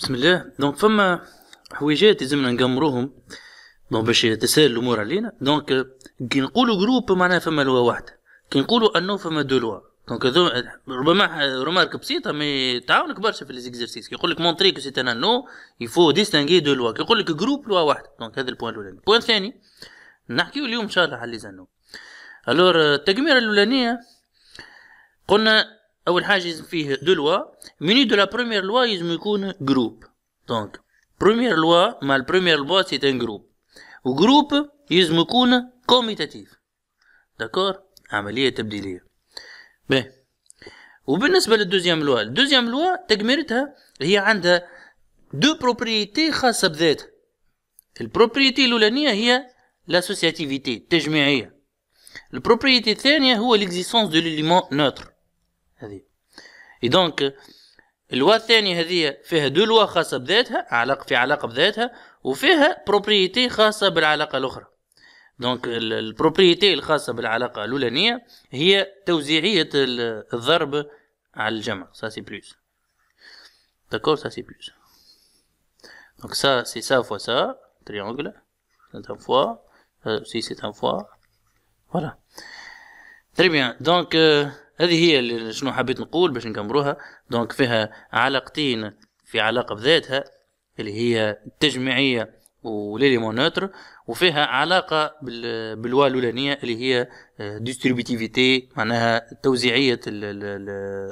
بسم الله دونك فما حويجات لازمنا نقمروهم دونك باش تسهل الامور علينا دونك كي نقولوا جروب معناها فما لوا واحده كي نقولوا انه فما دو لوا دونك ربما رمارك بسيطه مي تعاونك برشا في ليزيكزرسيس كي يقول لك مونتري كو سيت ان نو يفو ديستانغي دو لوا كي يقول لك جروب لوا واحده دونك هذا البوان الاولاني البوان الثاني نحكيو اليوم ان شاء الله على ليزانو الور التجميره الاولانيه قلنا اول حاجه لازم فيه دو لوا ميني دو لا بروميير لوا لازم يكون جروب دونك بروميير لوا مع البروميير لوا سي ان جروب وجروب لازم يكون كوميتاتيف داكور عمليه تبديليه ب وبالنسبه للدوزيام لوا الدوزيام لوا تكميرتها هي عندها دو بروبريتي خاصه بذاتها البروبريتي الاولانيه هي لاسوسياتيفيتي التجميعيه البروبريتي الثانيه هو ليكزيسونس دو ليليمون نوتر هذه دونك اللوا الثانية هذه فيها دو لوا خاصة بذاتها علاقة في علاقة بذاتها وفيها بروبريتي خاصة بالعلاقة الأخرى دونك البروبريتي الخاصة بالعلاقة الأولانية هي توزيعية الضرب على الجمع سا سي بلوس داكور سا سي بلوس دونك سا سي سا فوا سا تريانجل سي ان فوا سي سي ان فوا فوالا تري بيان دونك هذه هي اللي شنو حبيت نقول باش نكمروها دونك فيها علاقتين في علاقه بذاتها اللي هي التجميعيه مونوتر وفيها علاقه باللوا الاولانيه اللي هي ديستريبيتيفيتي آه، معناها توزيعيه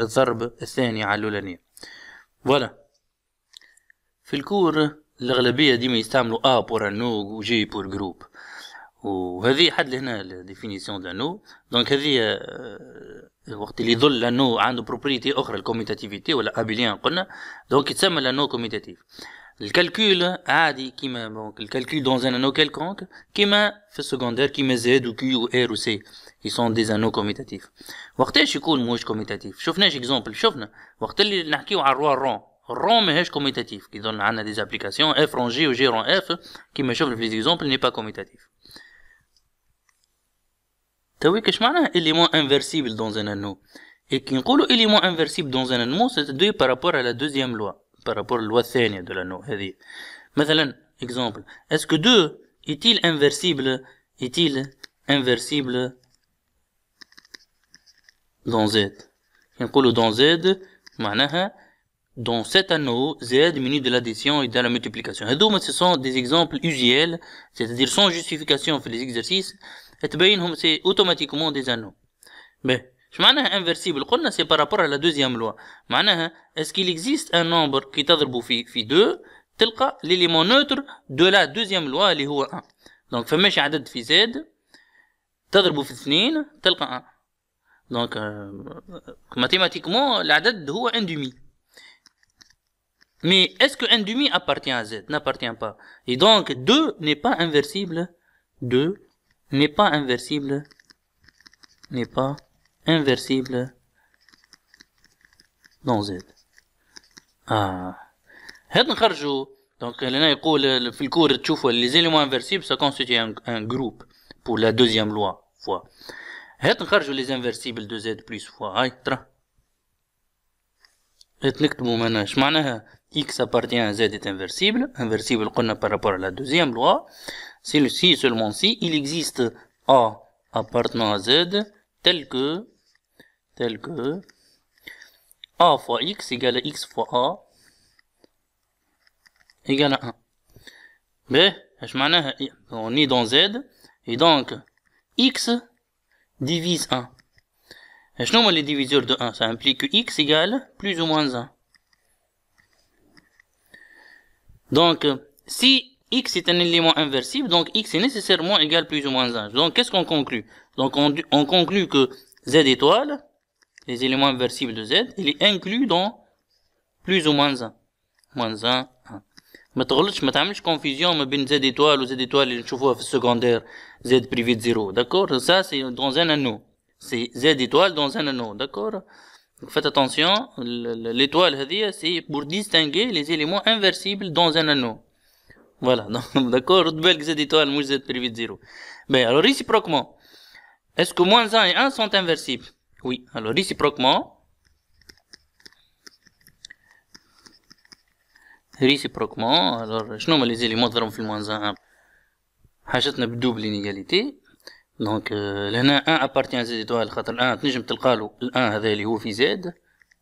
الضرب الثاني على الاولانيه فوالا في الكور الاغلبيه ديما يستعملوا ا بور انو وجي بور جروب وهذه حد لهنا ديفينيسيون دانو دونك هذه آه، وقت اللي يظل لانو عنده بروبريتي اخرى الكوميتاتيفيتي ولا ابيليان قلنا دونك يتسمى لانو كوميتاتيف الكالكول عادي كيما دونك الكالكول دون ان انو كيلكونك كيما في السكوندير كيما زيد وكي و ار و سي اي سون دي انو كوميتاتيف وقتاش يكون موش كوميتاتيف شفناش اكزومبل شفنا وقت اللي نحكيو على الروا رون رون ماهيش كوميتاتيف كي ظن عندنا دي ابليكاسيون اف رون جي و جي رون اف كيما شفنا في ليزيكزومبل ني با كوميتاتيف ça veut dire, élément inversible dans un anneau et on élément inversible dans un anneau c'est par rapport à la deuxième loi par rapport à la loi saine de l'anneau هذه مثلا exemple est-ce que 2 est-il inversible est-il inversible dans Z on dit dans Z dans cet anneau, Z diminue de l'addition et de la multiplication. Et donc, ce sont des exemples usuels, c'est-à-dire sans justification fait les exercices, تبينهم سي اوتوماتيكمون دي زانو باهي اش معناها انفيرسيبل قلنا سي بارابور على دوزيام لوا معناها اسكي ليكزيست ان نومبر كي تضربو في في دو تلقى ليليمون نوتر دو لا دوزيام لوا اللي هو ان دونك فماش عدد في زاد تضربو في اثنين تلقى ان دونك ماتيماتيكمون العدد هو ان دومي Mais est-ce que 1 demi appartient à Z N'appartient pas. Et donc 2 n'est pas inversible de n'est pas inversible, n'est pas inversible dans Z. Ah. Hétun karjo. Donc, elle a écouté le fil cours deux fois. Les éléments inversibles, constituent constitue un groupe pour la deuxième loi. fois Hétun karjo les inversibles de Z plus fois. Aïe, ah, tra. Hétun k'toum manash. x appartient à Z est inversible. Inversible qu'on a par rapport à la deuxième loi si seulement si il existe A appartenant à Z tel que tel que A fois X égale à X fois A égale à 1 mais on est dans Z et donc X divise 1 je nomme les diviseurs de 1 ça implique que X égale plus ou moins 1 donc si x est un élément inversible, donc x est nécessairement égal plus ou moins 1. Donc qu'est-ce qu'on conclut Donc on, on, conclut que z étoile, les éléments inversibles de z, il est inclus dans plus ou moins 1. Moins 1, 1. ما je une confusion entre z étoile ou z étoile il نشوفوها z privé de 0 d'accord ça c'est dans un anneau c'est z étoile dans un anneau d'accord faites attention l'étoile c'est pour distinguer les éléments inversibles dans un anneau Voilà, non, d'accord, route belge z étoile, mouche z privé de 0. Mais alors réciproquement, est-ce que moins 1 et 1 sont inversibles Oui, alors réciproquement, réciproquement, alors je nomme les éléments de le moins 1 حاجتنا بدوبل انيغاليتي دونك لهنا 1 ابارتيان زد ايتوال خاطر 1 تنجم تلقالو ال1 هذا اللي هو في زاد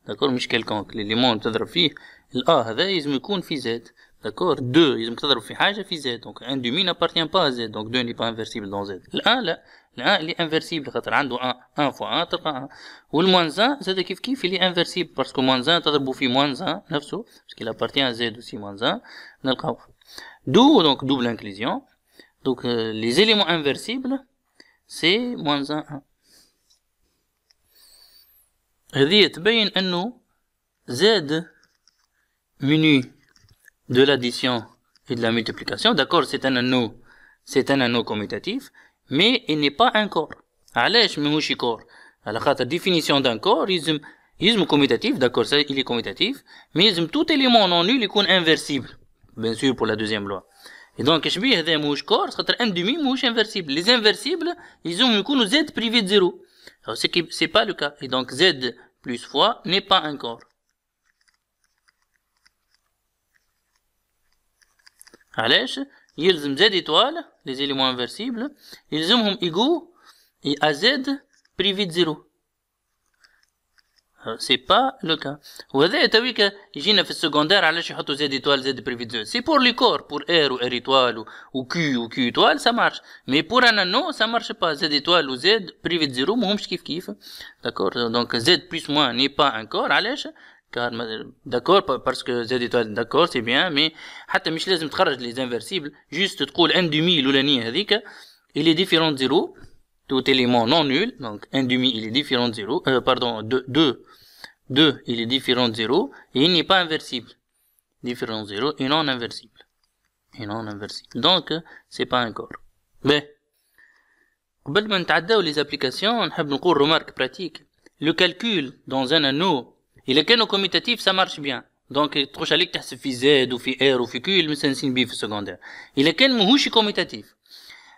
داكور مش كالكونك ليليمون تضرب فيه الا هذا يلزم يكون في زاد داكور دو لازمك تضرب في حاجه في زد دونك ان دو مي نابارتيان با زد دونك دو ني با انفيرسيبل دون زد الان لا الان اللي انفيرسيبل خاطر عنده ان ان فوا ان تلقى ان والموانز ان زاد كيف كيف اللي انفيرسيبل باسكو موانز ان تضربو في موانز ان نفسه باسكو لابارتيان زد وسي موانز ان نلقاو دو دونك دوبل انكليزيون دونك لي زيليمون انفيرسيبل سي موانز ان ان هذه تبين انه زاد مني de l'addition et de la multiplication. D'accord, c'est un anneau, c'est un anneau commutatif, mais il n'est pas un corps. je un corps Alors, la définition d'un corps il est commutatif d'accord ça il est commutatif mais tout élément non nul est inversible bien sûr pour la deuxième loi et donc je بيه corps c'est un demi mouche inversible les inversibles ils ont une يكونوا z privé de zéro. alors c'est c'est pas le cas et donc z plus fois n'est pas un corps علاش يلزم زاد ايطوال لي زيليمون انفيرسيبل يلزمهم ايغو اي ا زد بريفي زيرو سي با لو كا وهذا تويك يجينا في السكوندير علاش يحطوا زاد ايطوال زاد بريفي زيرو سي بور لي كور بور ار و ار ايطوال و كي و كي ايطوال سا مارش مي بور انا نو سا مارش با زاد ايطوال و زاد بريفي زيرو ماهمش كيف كيف داكور دونك زاد بلس موان ني با ان كور علاش car d'accord parce que زاد étoile d'accord c'est bien mais حتى مش لازم تخرج les inversibles juste تقول ان دومي الاولانيه il est différent de 0 tout élément non nul donc un demi il est différent de 0 euh, pardon de 2 il est différent de 0 et il n'est pas inversible différent de 0 et non inversible et non inversible donc c'est pas un corps mais قبل ما نتعداو les applications نحب une remarque pratique le calcul dans un anneau il الا ça marche bien donc بيان Z, تخش عليك تحسب في secondaire. في commutatif.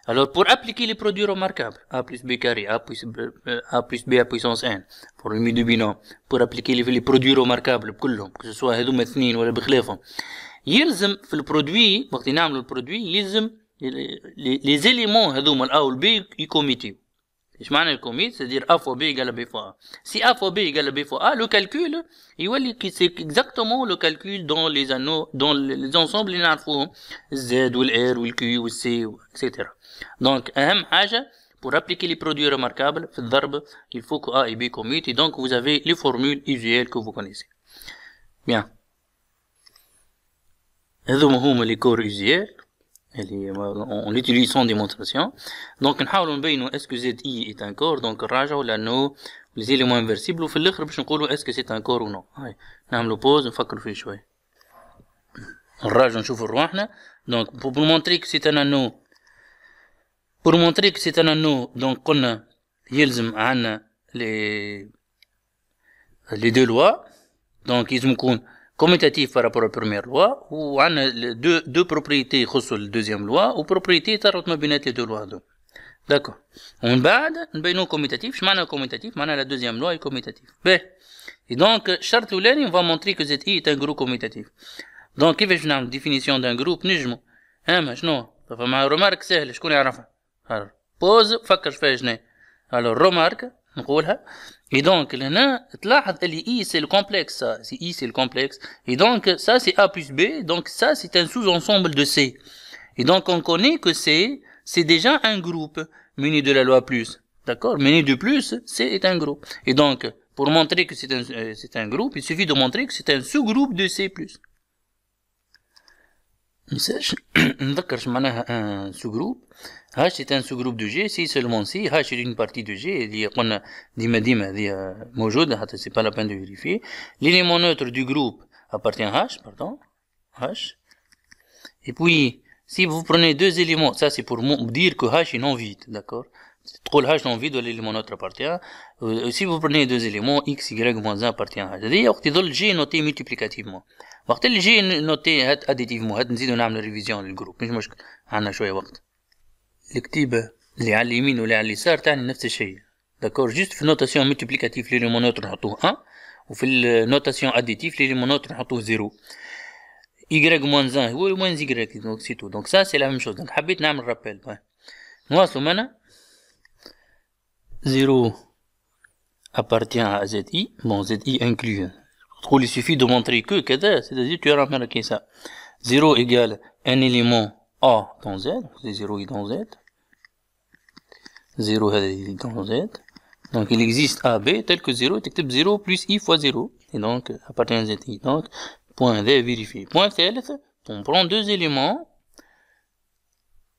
Alors, pour appliquer les produits remarquables, A plus B carré, A plus B, A B à puissance N, pour le milieu binôme, pour appliquer les, produits remarquables, que ce soit ou le il a le produit, le produit, les éléments A ou B, sont commit, c'est-à-dire A fois B égale à B fois A. Si A fois B égale à B fois A, le calcul, c'est exactement le calcul dans les anneaux, dans les ensembles Z R Q C, etc. Donc, pour appliquer les produits remarquables, il faut que A et B commutent et donc vous avez les formules usuelles que vous connaissez. Bien. Hum, hum, les corps usuels. Euh, en l'utilise sans démonstration. Donc, est-ce que ZI est un corps Donc, Raja ou l'anneau, les éléments inversibles, ou Fellichre, je vais est-ce que c'est un corps ou non Nous le pose, on va le choix. jouer. Raja, ou chauffe le Donc, pour montrer que c'est un anneau, pour montrer que c'est un anneau, donc, on a les deux lois. Donc, ils ont كوميتاتيف بارابور بروميير لوا وعندنا دو دو بروبريتي يخصوا الدوزيام لوا وبروبريتي تربط ما بينات لي دو لوا هذو داكو ومن بعد نبينو كوميتاتيف شمعنا كوميتاتيف معناها لا دوزيام لوا كوميتاتيف باهي دونك الشرط الاولاني فا مونتري كو زيت اي تان جروب كوميتاتيف دونك كيفاش نعمل ديفينيسيون دان جروب نجمو اما شنو فما رومارك سهله شكون يعرفها بوز فكر فيها شنو الو رومارك نقولها Et donc, le nain, c'est le complexe, I, c'est le complexe. Et donc, ça, c'est A plus B. Donc, ça, c'est un sous-ensemble de C. Et donc, on connaît que C, c'est déjà un groupe muni de la loi plus. D'accord Muni de plus, C est un groupe. Et donc, pour montrer que c'est un, euh, un groupe, il suffit de montrer que c'est un sous-groupe de C+. On euh, un sous-groupe. H est un sous-groupe de G, si seulement si H est une partie de G, c'est pas la peine de vérifier. L'élément neutre du groupe appartient à H, pardon, H. Et puis, si vous prenez deux éléments, ça c'est pour dire que H est non vide, d'accord Trop le H non vide, l'élément neutre appartient. Euh, si vous prenez deux éléments, X, Y, moins 1 appartient à H. que G est noté multiplicativement. وقت اللي جي نوتي اديتيف مو هاد نزيدو نعملو ريفيزيون للجروب مش مشكل عندنا شويه وقت الكتيبه اللي على اليمين واللي على اليسار تعني نفس الشيء داكور جست في النوتاسيون ملتيبليكاتيف لي نوتر نحطوه 1 وفي النوتاسيون اديتيف لي نوتر نحطوه 0 y moins 1 هو moins y دونك سي تو دونك سا سي لا ميم شوز دونك حبيت نعمل رابيل نواصلو معنا 0 appartient à ZI bon ZI inclut il suffit de montrer que c'est-à-dire tu as remarqué ça 0 égale un élément A dans Z c'est 0 est dans Z 0 est dans Z donc il existe a, b, tel que 0 تكتب 0 plus I fois 0 et donc appartient à Z donc point D vérifié point ثالث on prend deux éléments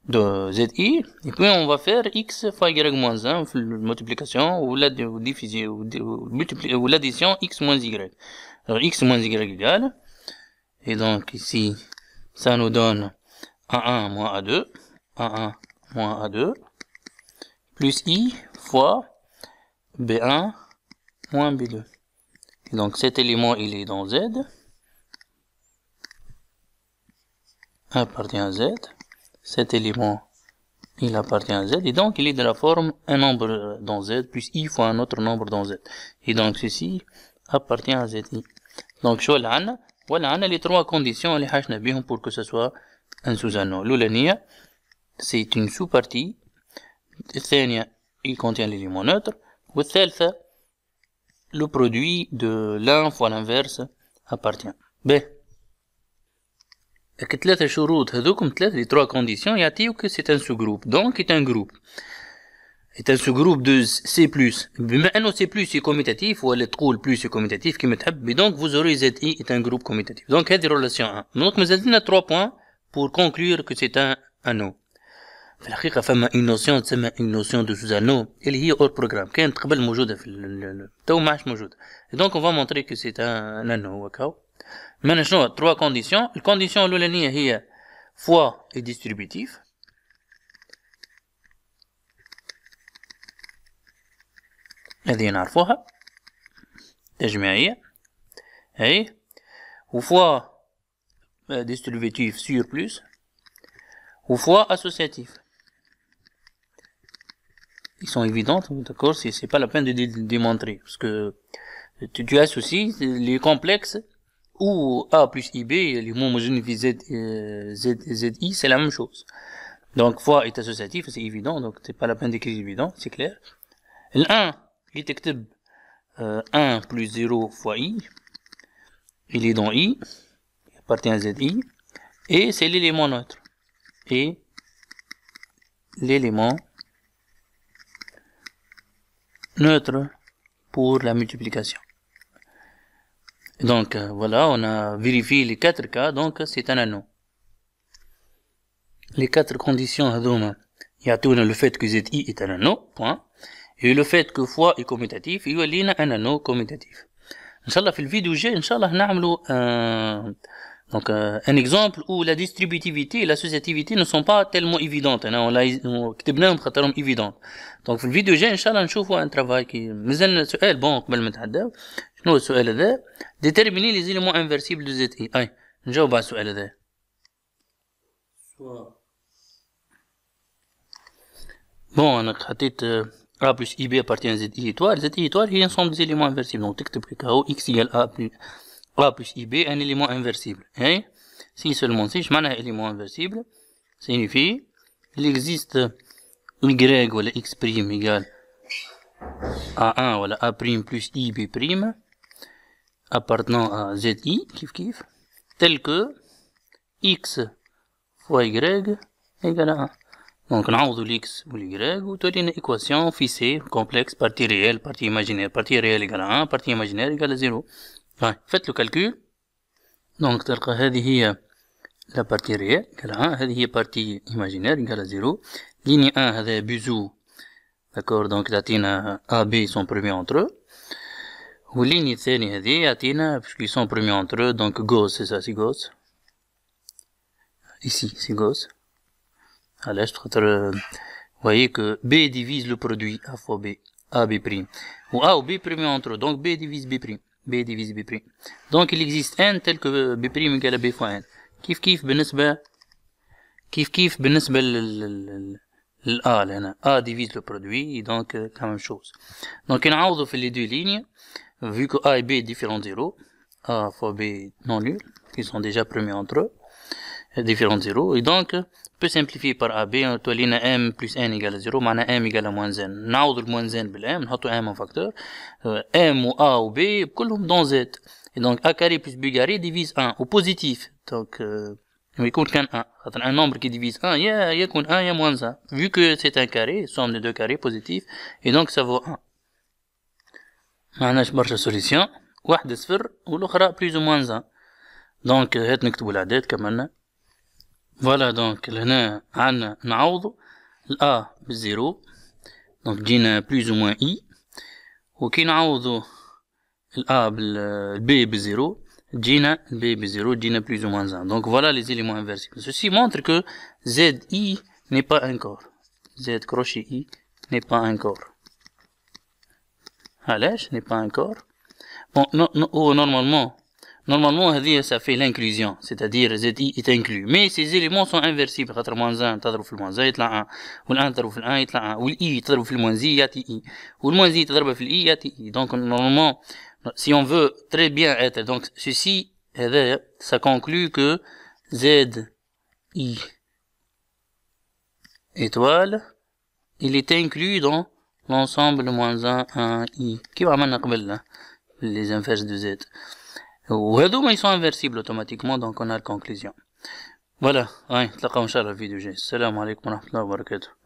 de ZI, et puis on va faire x fois y moins 1, multiplication, ou la, diffusion, ou l'addition x moins y. Alors x moins y égale. Et donc ici, ça nous donne A1 moins A2. A1 moins A2. Plus i fois B1 moins B2. Et donc cet élément, il est dans Z. appartient à Z. Cet élément, il appartient à Z. Et donc, il est de la forme un nombre dans Z plus i fois un autre nombre dans Z. Et donc, ceci, appartient à Z. Donc, je vois voilà, les trois conditions les pour que ce soit un sous-anneau. الأولانية c'est une sous-partie. الثانية il contient l'élément neutre. neutres. le produit de l'un fois l'inverse appartient. B. Et que les trois conditions il y a-t-il que c'est un sous-groupe. Donc, c'est un groupe et ce groupe de C+, maintenant C+, est commutatif, ou elle est plus est commutatif, qui me tape, donc vous aurez ZI est un groupe commutatif. Donc, c'est la relation 1. Donc, nous avons trois points pour conclure que c'est un anneau. La chica fait une notion, c'est une notion de sous-anneau, elle est hors programme, qui est un très bel mojoud, tout Et donc, on va montrer que c'est un anneau, Maintenant, trois conditions. La condition l'olénie est fois est distributif. هذه نعرفوها تجميعية ou fois, distributif sur plus ou fois associatif. Ils sont évidentes, d'accord, c'est pas la peine de démontrer, parce que tu, as associes les complexes ou A plus IB, les mots homogènes euh, Z, Z, i c'est la même chose. Donc, fois est associatif, c'est évident, donc c'est pas la peine d'écrire évident, c'est clair. L'un Détectable euh, 1 plus 0 fois i il est dans i il appartient à zi et c'est l'élément neutre et l'élément neutre pour la multiplication. Donc euh, voilà, on a vérifié les quatre cas, donc c'est un anneau. Les quatre conditions il y a tout le fait que ZI est un anneau, point. Et le fait que fois est commutatif il y a un anneau commutatif. Inch'Allah, dans la vidéo un, un exemple où la distributivité et l'associativité ne sont pas tellement évidentes hein, donc Dans la vidéo un travail qui déterminer les éléments inversibles de z a plus IB appartient à ZI étoile. ZI étoile est ensemble des éléments inversibles. Donc, tu plus X égale A plus, A plus IB, un élément inversible. Hein? si seulement si, je m'en ai un élément inversible, signifie, il existe Y ou X prime égale A1 ou A prime plus IB prime, appartenant à ZI, kiff kiff, tel que X fois Y égale à 1. Donc on de x ou y, ou on une équation fixée, complexe, partie réelle, partie imaginaire. Partie réelle égale à 1, partie imaginaire égale à 0. faites le calcul. Donc تلقى la partie réelle égale à 1, la partie imaginaire égale à 0. Ligne 1 c'est Buzou. D'accord, donc A, B sont premiers entre eux. Ou ligne C هذه a, puisqu'ils sont premiers entre eux, donc Gauss, c'est ça, c'est gauche. Ici, c'est gauche. Euh, vous voyez que B divise le produit A fois B, A, B', ou A ou B' entre eux, donc B divise B', B divise B'. Donc il existe N tel que B' prime égale à B fois N. Kif كيف بالنسبة Kif كيف بالنسبة لل la A divise le produit donc euh, la même chose donc autre fait les deux lignes vu que A et B de 0. A fois B non nul qui sont déjà premiers entre eux différents 0. et donc تو سامبليفي بار ا بي تولينا ام بلس ان ايكال زيرو معناها ام ايكال موان زين نعوض الموان زين بالام نحطو ام ان فاكتور ام و ا و بي كلهم دون زد دونك ا كاري بلس بي كاري ديفيز ان و بوزيتيف دونك لما يكون كان ان خاطر ان نومبر كي ديفيز ان يا يكون ان يا موان زان vu que c'est un carré somme de deux carrés positifs et donc ça vaut 1 ما عندناش برشا سوليسيون واحدة صفر والاخرى بليز و موان زان دونك هات نكتبو العداد كملنا Voilà donc là on a le a 0 donc j'ai plus ou moins i OK on l'A a le b 0 j'ai b 0 plus ou moins 1. donc voilà les éléments inversés. ceci montre que z i n'est pas un corps z crochet i n'est pas un corps à n'est pas un corps bon oh, normalement normalement ça fait l'inclusion c'est-à-dire z est inclus mais ces éléments sont inversibles quatre moins 1 un, في là 1 1 1 donc normalement si on veut très bien être donc ceci ça conclut que z i étoile il est inclus dans l'ensemble moins 1 1 i qui va maintenant les inverses de z وهذوما يسون انفيرسيبل اوتوماتيكمون دونك اون الكونكلوزيون فوالا هاي نتلاقاو ان شاء الله في فيديو جاي السلام عليكم ورحمه الله وبركاته